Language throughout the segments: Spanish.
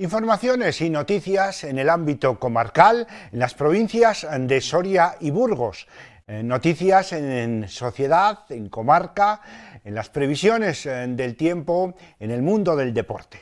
Informaciones y noticias en el ámbito comarcal, en las provincias de Soria y Burgos. Eh, noticias en, sociedad, en comarca, en las previsiones eh, del tiempo, en el mundo del deporte.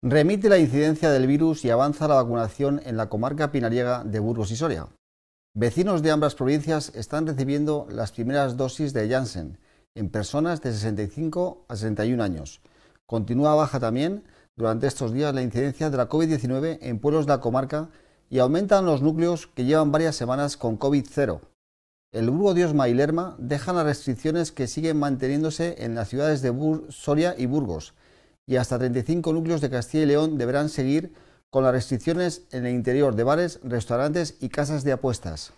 Remite la incidencia del virus y avanza la vacunación en la comarca pinariega de Burgos y Soria. Vecinos de ambas provincias están recibiendo las primeras dosis de Janssen en personas de 65 a 61 años. Continúa baja también durante estos días la incidencia de la COVID-19 en pueblos de la comarca y aumentan los núcleos que llevan varias semanas con COVID-0. El Burgo de Osma y Lerma dejan las restricciones que siguen manteniéndose en las ciudades de Soria y Burgos, y hasta 35 núcleos de Castilla y León deberán seguir con las restricciones en el interior de bares, restaurantes y casas de apuestas.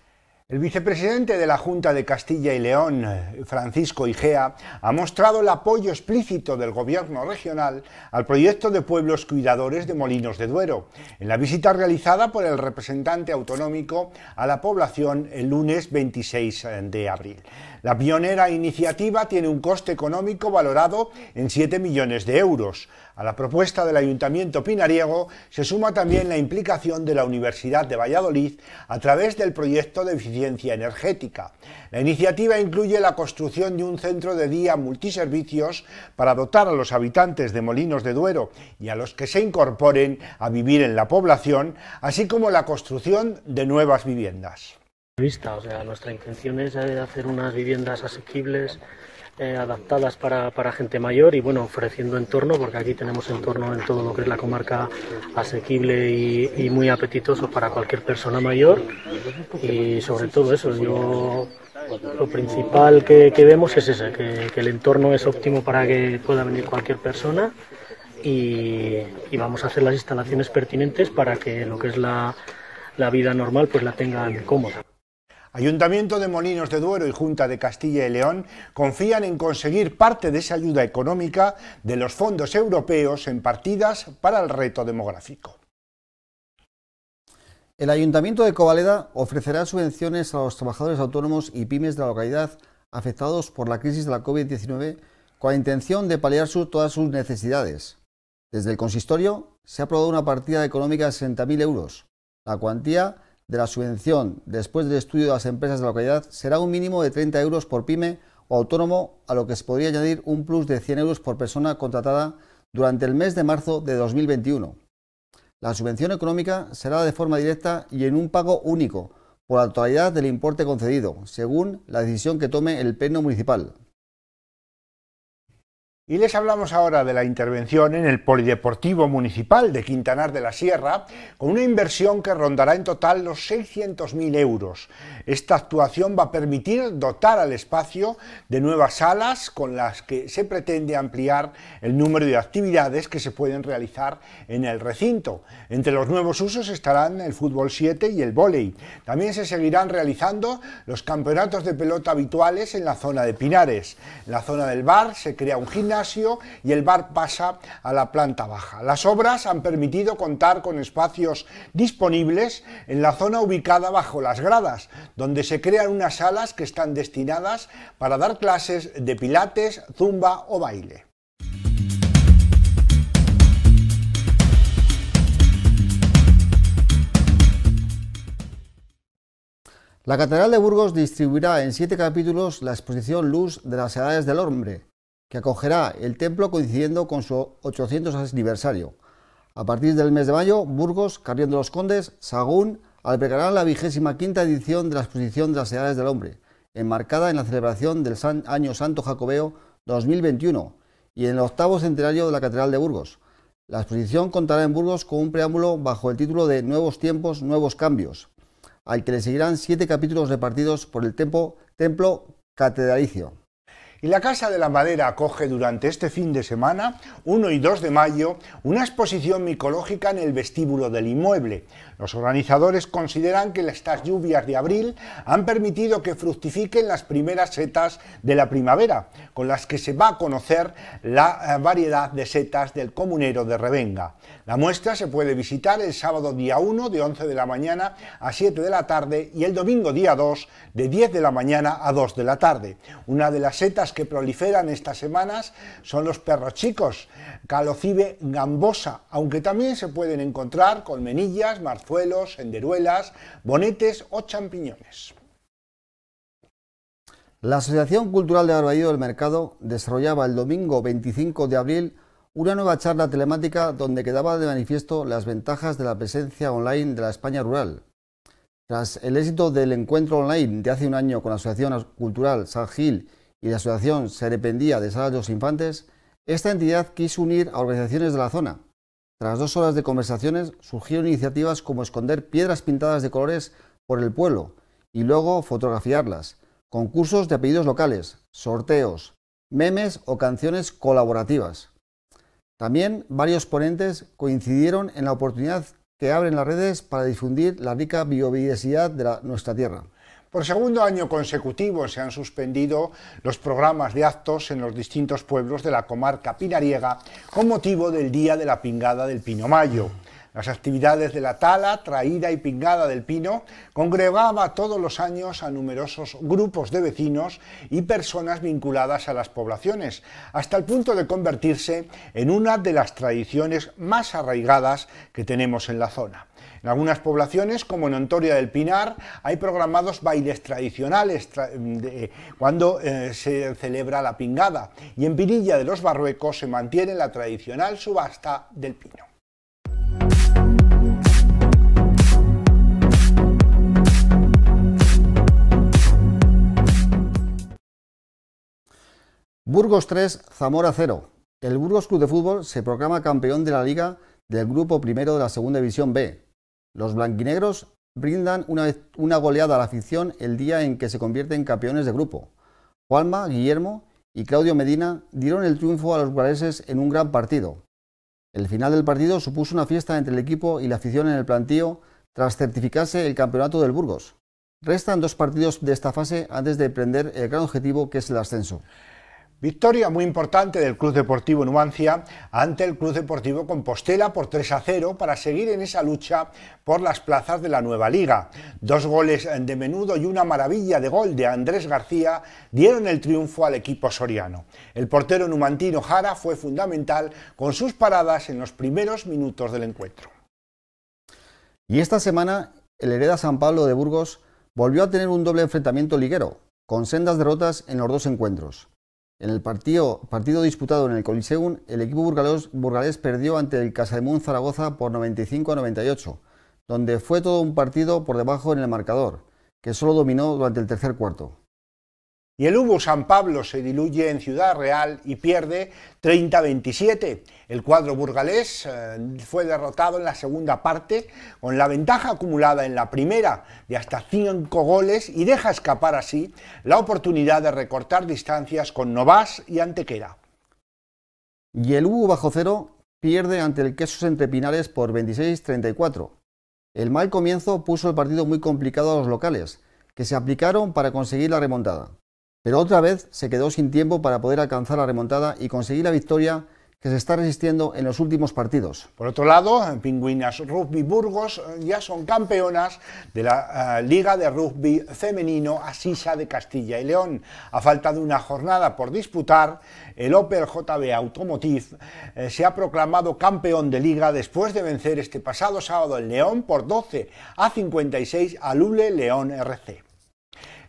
El vicepresidente de la Junta de Castilla y León, Francisco Igea, ha mostrado el apoyo explícito del gobierno regional al proyecto de pueblos cuidadores de Molinos de Duero, en la visita realizada por el representante autonómico a la población el lunes 26 de abril. La pionera iniciativa tiene un coste económico valorado en 7 millones de euros. A la propuesta del Ayuntamiento Pinariego se suma también la implicación de la Universidad de Valladolid a través del proyecto de eficiencia energética. La iniciativa incluye la construcción de un centro de día multiservicios para dotar a los habitantes de Molinos de Duero y a los que se incorporen a vivir en la población, así como la construcción de nuevas viviendas vista. O sea, nuestra intención es eh, hacer unas viviendas asequibles, eh, adaptadas para, gente mayor y bueno, ofreciendo entorno, porque aquí tenemos entorno en todo lo que es la comarca asequible y, muy apetitoso para cualquier persona mayor. Y sobre todo eso, yo lo principal que, vemos es ese, que, el entorno es óptimo para que pueda venir cualquier persona. Y, vamos a hacer las instalaciones pertinentes para que lo que es la, la vida normal pues la tengan cómoda. Ayuntamiento de Molinos de Duero y Junta de Castilla y León confían en conseguir parte de esa ayuda económica de los fondos europeos en partidas para el reto demográfico. El Ayuntamiento de Covaleda ofrecerá subvenciones a los trabajadores autónomos y pymes de la localidad afectados por la crisis de la COVID-19 con la intención de paliar todas sus necesidades. Desde el consistorio se ha aprobado una partida económica de 60.000 euros. La cuantía de la subvención después del estudio de las empresas de la localidad será un mínimo de 30 euros por pyme o autónomo, a lo que se podría añadir un plus de 100 euros por persona contratada durante el mes de marzo de 2021. La subvención económica será de forma directa y en un pago único, por la totalidad del importe concedido, según la decisión que tome el Pleno Municipal. Y les hablamos ahora de la intervención en el Polideportivo Municipal de Quintanar de la Sierra, con una inversión que rondará en total los 600.000 euros. Esta actuación va a permitir dotar al espacio de nuevas salas con las que se pretende ampliar el número de actividades que se pueden realizar en el recinto. Entre los nuevos usos estarán el fútbol 7 y el vóley. También se seguirán realizando los campeonatos de pelota habituales en la zona de Pinares. En la zona del bar se crea un gimnasio y el bar pasa a la planta baja. Las obras han permitido contar con espacios disponibles en la zona ubicada bajo las gradas, donde se crean unas salas que están destinadas para dar clases de pilates, zumba o baile. La Catedral de Burgos distribuirá en siete capítulos la exposición Luz de las Edades del Hombre, que acogerá el templo coincidiendo con su 800 aniversario. A partir del mes de mayo, Burgos, Carrión de los Condes, Sagún albergarán la vigésima quinta edición de la exposición de las edades del hombre, enmarcada en la celebración del Año Santo Jacobeo 2021 y en el octavo centenario de la Catedral de Burgos. La exposición contará en Burgos con un preámbulo bajo el título de Nuevos tiempos, nuevos cambios, al que le seguirán siete capítulos repartidos por el templo catedralicio. Y la Casa de la Madera acoge durante este fin de semana, 1 y 2 de mayo, una exposición micológica en el vestíbulo del inmueble, los organizadores consideran que estas lluvias de abril han permitido que fructifiquen las primeras setas de la primavera, con las que se va a conocer la eh, variedad de setas del comunero de Revenga. La muestra se puede visitar el sábado día 1 de 11 de la mañana a 7 de la tarde y el domingo día 2 de 10 de la mañana a 2 de la tarde. Una de las setas que proliferan estas semanas son los perros chicos, calocibe gambosa, aunque también se pueden encontrar colmenillas, marzo senderuelas, bonetes o champiñones. La Asociación Cultural de Arbaído del Mercado desarrollaba el domingo 25 de abril una nueva charla telemática donde quedaba de manifiesto las ventajas de la presencia online de la España rural. Tras el éxito del encuentro online de hace un año con la Asociación Cultural San Gil y la Asociación Serependía de Salas de los Infantes, esta entidad quiso unir a organizaciones de la zona, tras dos horas de conversaciones surgieron iniciativas como esconder piedras pintadas de colores por el pueblo y luego fotografiarlas, concursos de apellidos locales, sorteos, memes o canciones colaborativas. También varios ponentes coincidieron en la oportunidad que abren las redes para difundir la rica biodiversidad de nuestra Tierra. Por segundo año consecutivo se han suspendido los programas de actos en los distintos pueblos de la comarca pinariega con motivo del Día de la Pingada del Pino Mayo. Las actividades de la tala, traída y pingada del pino congregaba todos los años a numerosos grupos de vecinos y personas vinculadas a las poblaciones, hasta el punto de convertirse en una de las tradiciones más arraigadas que tenemos en la zona. En algunas poblaciones, como en Ontoria del Pinar, hay programados bailes tradicionales cuando eh, se celebra la pingada y en Pirilla de los Barruecos se mantiene la tradicional subasta del pino. Burgos 3, Zamora 0. El Burgos Club de Fútbol se proclama campeón de la Liga del Grupo Primero de la Segunda División B, los blanquinegros brindan una, goleada a la afición el día en que se convierten en campeones de grupo. Juanma, Guillermo y Claudio Medina dieron el triunfo a los galeses en un gran partido. El final del partido supuso una fiesta entre el equipo y la afición en el plantío tras certificarse el campeonato del Burgos. Restan dos partidos de esta fase antes de emprender el gran objetivo que es el ascenso. Victoria muy importante del Club Deportivo Numancia ante el Club Deportivo Compostela por 3 a 0 para seguir en esa lucha por las plazas de la nueva liga. Dos goles de menudo y una maravilla de gol de Andrés García dieron el triunfo al equipo soriano. El portero numantino Jara fue fundamental con sus paradas en los primeros minutos del encuentro. Y esta semana el Hereda San Pablo de Burgos volvió a tener un doble enfrentamiento liguero, con sendas derrotas en los dos encuentros. En el partido, partido disputado en el Coliseum, el equipo burgalés, perdió ante el Casademón Zaragoza por 95 a 98, donde fue todo un partido por debajo en el marcador, que solo dominó durante el tercer cuarto y el Hugo San Pablo se diluye en Ciudad Real y pierde 30-27. El cuadro burgalés eh, fue derrotado en la segunda parte con la ventaja acumulada en la primera de hasta 5 goles y deja escapar así la oportunidad de recortar distancias con Novas y Antequera. Y el Hugo bajo cero pierde ante el Quesos Entrepinares por 26-34. El mal comienzo puso el partido muy complicado a los locales, que se aplicaron para conseguir la remontada pero otra vez se quedó sin tiempo para poder alcanzar la remontada y conseguir la victoria que se está resistiendo en los últimos partidos. Por otro lado, Pingüinas Rugby Burgos ya son campeonas de la eh, Liga de Rugby Femenino Asisa de Castilla y León. A falta de una jornada por disputar, el Opel JB Automotive eh, se ha proclamado campeón de liga después de vencer este pasado sábado el León por 12 a 56 al Ule León RC.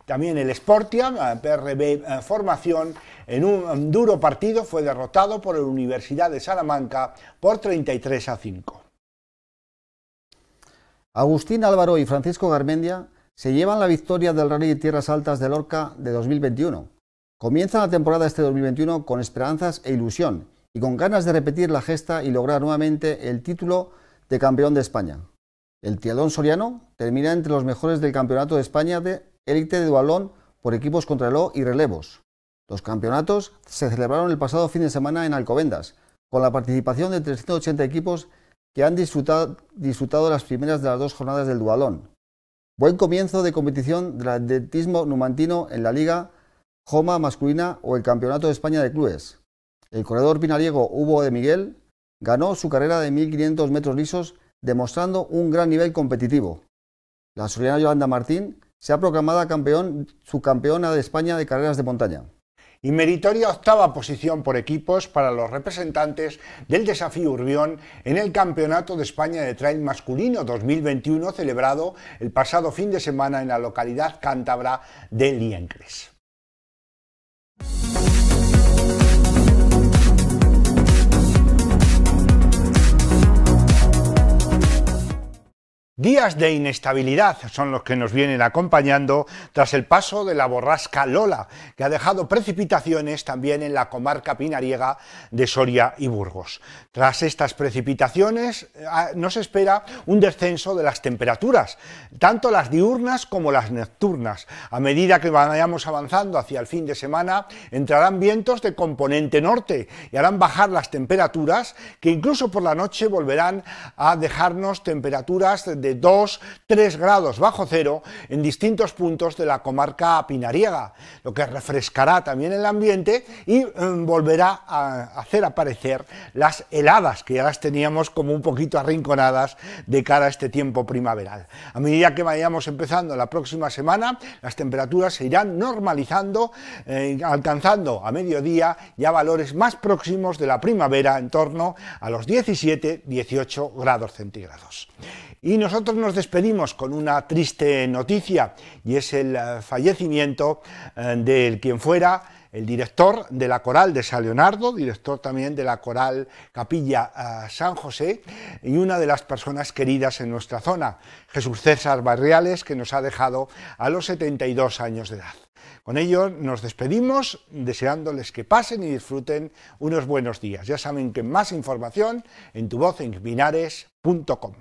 También el Sportia, PRB eh, Formación, en un duro partido fue derrotado por la Universidad de Salamanca por 33 a 5. Agustín Álvaro y Francisco Garmendia se llevan la victoria del Rally de Tierras Altas de Lorca de 2021. Comienza la temporada este 2021 con esperanzas e ilusión y con ganas de repetir la gesta y lograr nuevamente el título de campeón de España. El tiadón soriano termina entre los mejores del Campeonato de España de élite de balón por equipos contra el O y relevos. Los campeonatos se celebraron el pasado fin de semana en Alcobendas, con la participación de 380 equipos que han disfrutado, las primeras de las dos jornadas del dualón. Buen comienzo de competición del atletismo numantino en la Liga Joma masculina o el Campeonato de España de Clubes. El corredor pinariego Hugo de Miguel ganó su carrera de 1500 metros lisos demostrando un gran nivel competitivo. La soriana Yolanda Martín se ha proclamado campeón, subcampeona de España de carreras de montaña. Y meritoria octava posición por equipos para los representantes del desafío Urbión en el Campeonato de España de Trail Masculino 2021 celebrado el pasado fin de semana en la localidad cántabra de Liencres. Días de inestabilidad son los que nos vienen acompañando tras el paso de la borrasca Lola, que ha dejado precipitaciones también en la comarca pinariega de Soria y Burgos. Tras estas precipitaciones eh, ah, nos espera un descenso de las temperaturas, tanto las diurnas como las nocturnas. A medida que vayamos avanzando hacia el fin de semana, entrarán vientos de componente norte y harán bajar las temperaturas, que incluso por la noche volverán a dejarnos temperaturas de 2-3 grados bajo cero en distintos puntos de la comarca pinariega, lo que refrescará también el ambiente y mm, volverá a hacer aparecer las heladas que ya las teníamos como un poquito arrinconadas de cara a este tiempo primaveral. A medida que vayamos empezando la próxima semana, las temperaturas se irán normalizando, eh, alcanzando a mediodía ya valores más próximos de la primavera en torno a los 17-18 grados centígrados. Y nos nosotros nos despedimos con una triste noticia y es el eh, fallecimiento eh, del quien fuera el director de la coral de San Leonardo, director también de la coral Capilla eh, San José y una de las personas queridas en nuestra zona, Jesús César Barriales, que nos ha dejado a los 72 años de edad. Con ello nos despedimos deseándoles que pasen y disfruten unos buenos días. Ya saben que más información en tuvocengvinares.com.